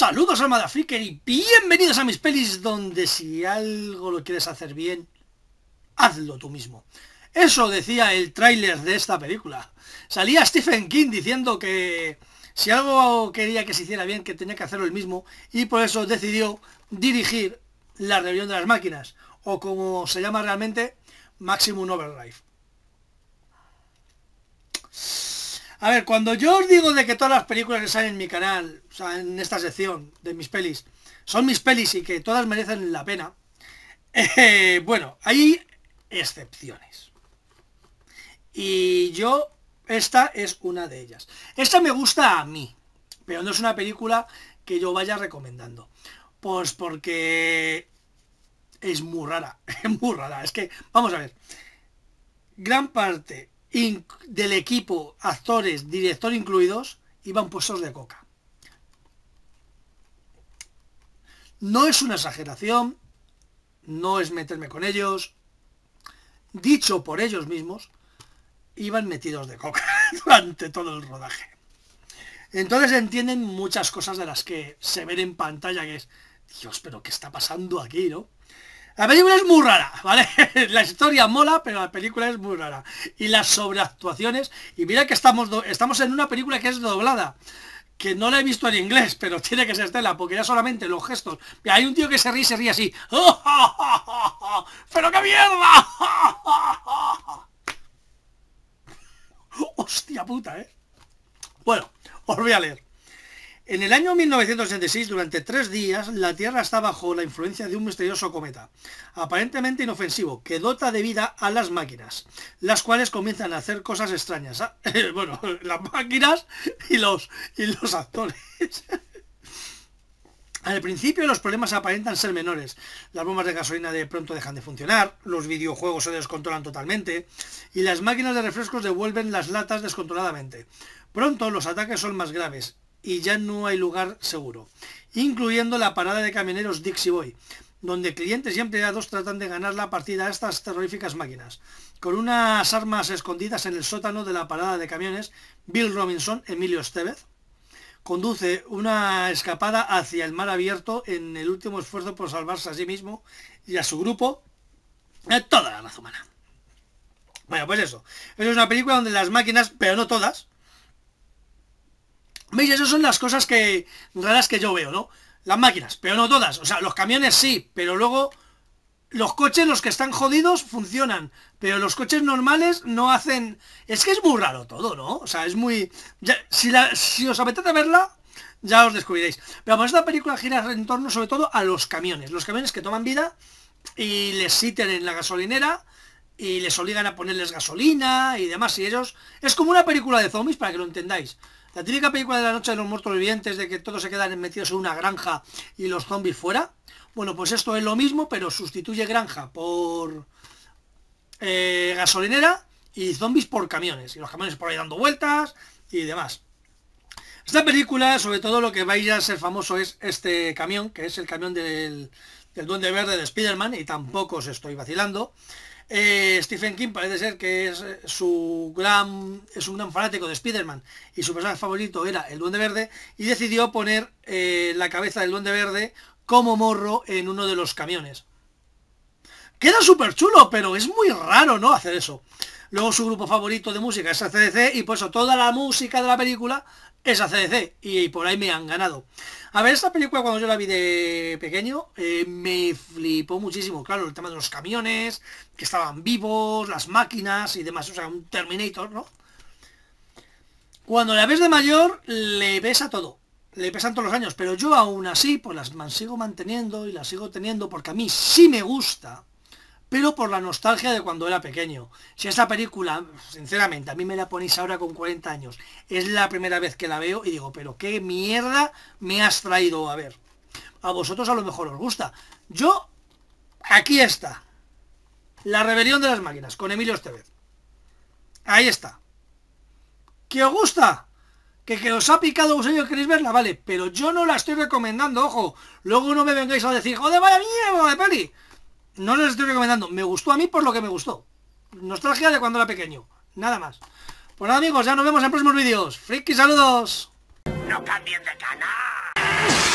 Saludos de Madafricker y bienvenidos a mis pelis donde si algo lo quieres hacer bien, hazlo tú mismo. Eso decía el tráiler de esta película. Salía Stephen King diciendo que si algo quería que se hiciera bien, que tenía que hacerlo él mismo y por eso decidió dirigir La Rebelión de las Máquinas o como se llama realmente, Maximum Overdrive. A ver, cuando yo os digo de que todas las películas que salen en mi canal en esta sección de mis pelis, son mis pelis y que todas merecen la pena, eh, bueno, hay excepciones. Y yo, esta es una de ellas. Esta me gusta a mí, pero no es una película que yo vaya recomendando. Pues porque es muy rara, es muy rara. Es que, vamos a ver, gran parte del equipo, actores, director incluidos, iban puestos de coca. No es una exageración, no es meterme con ellos, dicho por ellos mismos, iban metidos de coca durante todo el rodaje. Entonces entienden muchas cosas de las que se ven en pantalla, que es, Dios, pero ¿qué está pasando aquí, no? La película es muy rara, ¿vale? La historia mola, pero la película es muy rara. Y las sobreactuaciones, y mira que estamos, estamos en una película que es doblada que no la he visto en inglés, pero tiene que ser Estela, porque ya solamente los gestos. hay un tío que se ríe y se ríe así. ¡Oh, pero qué mierda! ¡Hostia puta, eh! Bueno, os voy a leer. En el año 1986, durante tres días, la Tierra está bajo la influencia de un misterioso cometa, aparentemente inofensivo, que dota de vida a las máquinas, las cuales comienzan a hacer cosas extrañas. Ah, bueno, las máquinas y los, y los actores. Al principio los problemas aparentan ser menores. Las bombas de gasolina de pronto dejan de funcionar, los videojuegos se descontrolan totalmente y las máquinas de refrescos devuelven las latas descontroladamente. Pronto los ataques son más graves y ya no hay lugar seguro, incluyendo la parada de camioneros Dixie Boy, donde clientes y empleados tratan de ganar la partida a estas terroríficas máquinas. Con unas armas escondidas en el sótano de la parada de camiones, Bill Robinson, Emilio Estevez, conduce una escapada hacia el mar abierto en el último esfuerzo por salvarse a sí mismo y a su grupo de eh, toda la raza humana. Bueno, pues eso. Es una película donde las máquinas, pero no todas, esas son las cosas que raras que yo veo, ¿no? Las máquinas, pero no todas. O sea, los camiones sí, pero luego los coches, los que están jodidos, funcionan. Pero los coches normales no hacen... Es que es muy raro todo, ¿no? O sea, es muy... si, si os apetece verla, ya os descubriréis. Pero vamos, esta película gira en torno sobre todo a los camiones. Los camiones que toman vida y les siten en la gasolinera y les obligan a ponerles gasolina y demás. Y ellos... Es como una película de zombies, para que lo entendáis. La típica película de la noche de los muertos vivientes, de que todos se quedan metidos en una granja y los zombies fuera. Bueno, pues esto es lo mismo, pero sustituye granja por eh, gasolinera y zombies por camiones. Y los camiones por ahí dando vueltas y demás. Esta película, sobre todo lo que va a ser famoso es este camión, que es el camión del, del Duende Verde de Spider-Man, y tampoco os estoy vacilando. Eh, Stephen King parece ser que es eh, su gran es un gran fanático de Spider-Man y su personaje favorito era el Duende Verde y decidió poner eh, la cabeza del Duende Verde como morro en uno de los camiones. Queda súper chulo, pero es muy raro, ¿no? Hacer eso. Luego su grupo favorito de música es CDC y por eso toda la música de la película es CDC y, por ahí me han ganado. A ver, esta película cuando yo la vi de pequeño eh, me flipó muchísimo, claro, el tema de los camiones, que estaban vivos, las máquinas y demás, o sea, un Terminator, ¿no? Cuando la ves de mayor le pesa todo, le pesan todos los años, pero yo aún así pues las sigo manteniendo y las sigo teniendo porque a mí sí me gusta pero por la nostalgia de cuando era pequeño. Si esa película, sinceramente, a mí me la ponéis ahora con 40 años, es la primera vez que la veo y digo, pero qué mierda me has traído a ver. A vosotros a lo mejor os gusta. Yo, aquí está. La rebelión de las máquinas, con Emilio Estevez. Ahí está. ¿Que os gusta? Que, que, os ha picado vosotros queréis verla, vale, pero yo no la estoy recomendando, ojo. Luego no me vengáis a decir, joder, vaya mierda de peli. No les estoy recomendando. Me gustó a mí por lo que me gustó. Nostalgia de cuando era pequeño. Nada más. Pues nada amigos, ya nos vemos en próximos vídeos. Friki, saludos. No cambien de canal.